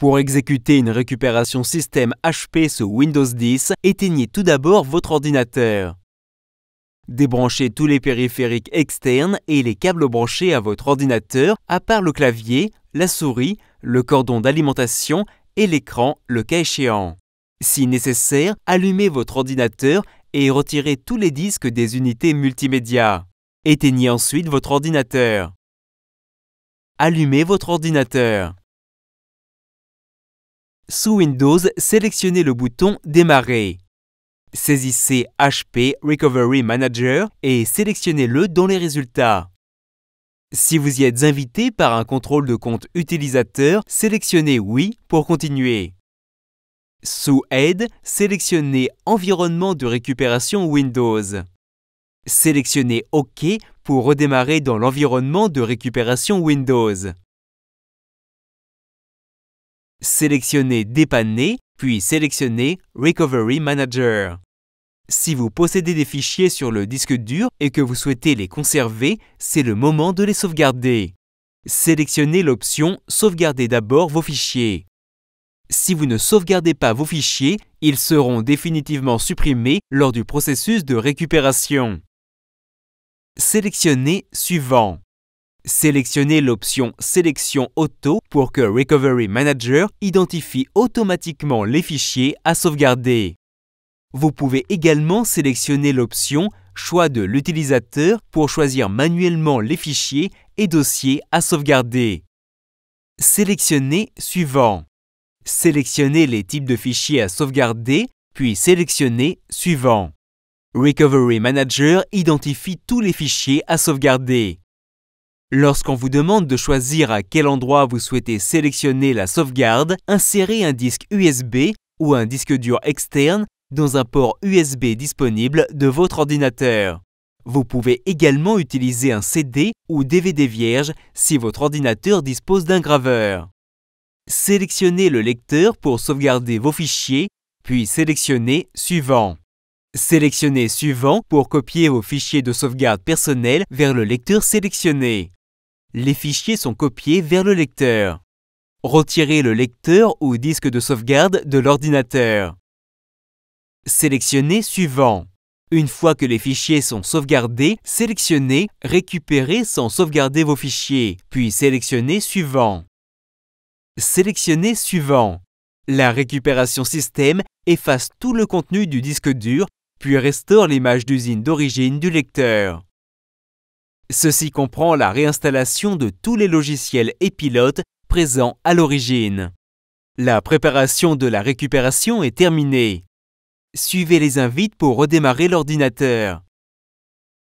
Pour exécuter une récupération système HP sous Windows 10, éteignez tout d'abord votre ordinateur. Débranchez tous les périphériques externes et les câbles branchés à votre ordinateur, à part le clavier, la souris, le cordon d'alimentation et l'écran, le cas échéant. Si nécessaire, allumez votre ordinateur et retirez tous les disques des unités multimédia. Éteignez ensuite votre ordinateur. Allumez votre ordinateur. Sous Windows, sélectionnez le bouton Démarrer. Saisissez HP Recovery Manager et sélectionnez-le dans les résultats. Si vous y êtes invité par un contrôle de compte utilisateur, sélectionnez Oui pour continuer. Sous Aide, sélectionnez Environnement de récupération Windows. Sélectionnez OK pour redémarrer dans l'environnement de récupération Windows. Sélectionnez Dépanner, puis sélectionnez Recovery Manager. Si vous possédez des fichiers sur le disque dur et que vous souhaitez les conserver, c'est le moment de les sauvegarder. Sélectionnez l'option Sauvegarder d'abord vos fichiers. Si vous ne sauvegardez pas vos fichiers, ils seront définitivement supprimés lors du processus de récupération. Sélectionnez Suivant. Sélectionnez l'option Sélection auto pour que Recovery Manager identifie automatiquement les fichiers à sauvegarder. Vous pouvez également sélectionner l'option Choix de l'utilisateur pour choisir manuellement les fichiers et dossiers à sauvegarder. Sélectionnez Suivant. Sélectionnez les types de fichiers à sauvegarder, puis sélectionnez Suivant. Recovery Manager identifie tous les fichiers à sauvegarder. Lorsqu'on vous demande de choisir à quel endroit vous souhaitez sélectionner la sauvegarde, insérez un disque USB ou un disque dur externe dans un port USB disponible de votre ordinateur. Vous pouvez également utiliser un CD ou DVD vierge si votre ordinateur dispose d'un graveur. Sélectionnez le lecteur pour sauvegarder vos fichiers, puis sélectionnez Suivant. Sélectionnez Suivant pour copier vos fichiers de sauvegarde personnels vers le lecteur sélectionné les fichiers sont copiés vers le lecteur. Retirez le lecteur ou disque de sauvegarde de l'ordinateur. Sélectionnez Suivant. Une fois que les fichiers sont sauvegardés, sélectionnez Récupérer sans sauvegarder vos fichiers, puis sélectionnez Suivant. Sélectionnez Suivant. La récupération système efface tout le contenu du disque dur, puis restaure l'image d'usine d'origine du lecteur. Ceci comprend la réinstallation de tous les logiciels et pilotes présents à l'origine. La préparation de la récupération est terminée. Suivez les invites pour redémarrer l'ordinateur.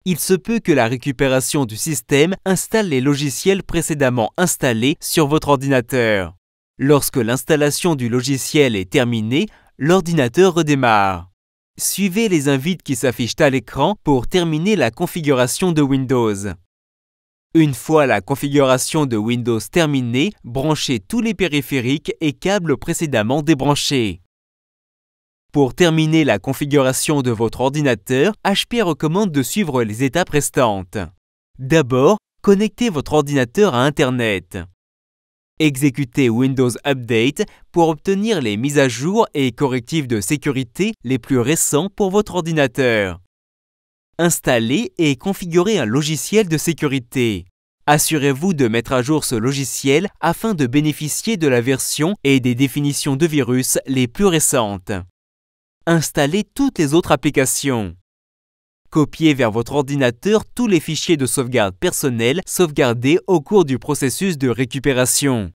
Il se peut que la récupération du système installe les logiciels précédemment installés sur votre ordinateur. Lorsque l'installation du logiciel est terminée, l'ordinateur redémarre. Suivez les invites qui s'affichent à l'écran pour terminer la configuration de Windows. Une fois la configuration de Windows terminée, branchez tous les périphériques et câbles précédemment débranchés. Pour terminer la configuration de votre ordinateur, HP recommande de suivre les étapes restantes. D'abord, connectez votre ordinateur à Internet. Exécutez Windows Update pour obtenir les mises à jour et correctifs de sécurité les plus récents pour votre ordinateur. Installez et configurez un logiciel de sécurité. Assurez-vous de mettre à jour ce logiciel afin de bénéficier de la version et des définitions de virus les plus récentes. Installez toutes les autres applications. Copiez vers votre ordinateur tous les fichiers de sauvegarde personnelle sauvegardés au cours du processus de récupération.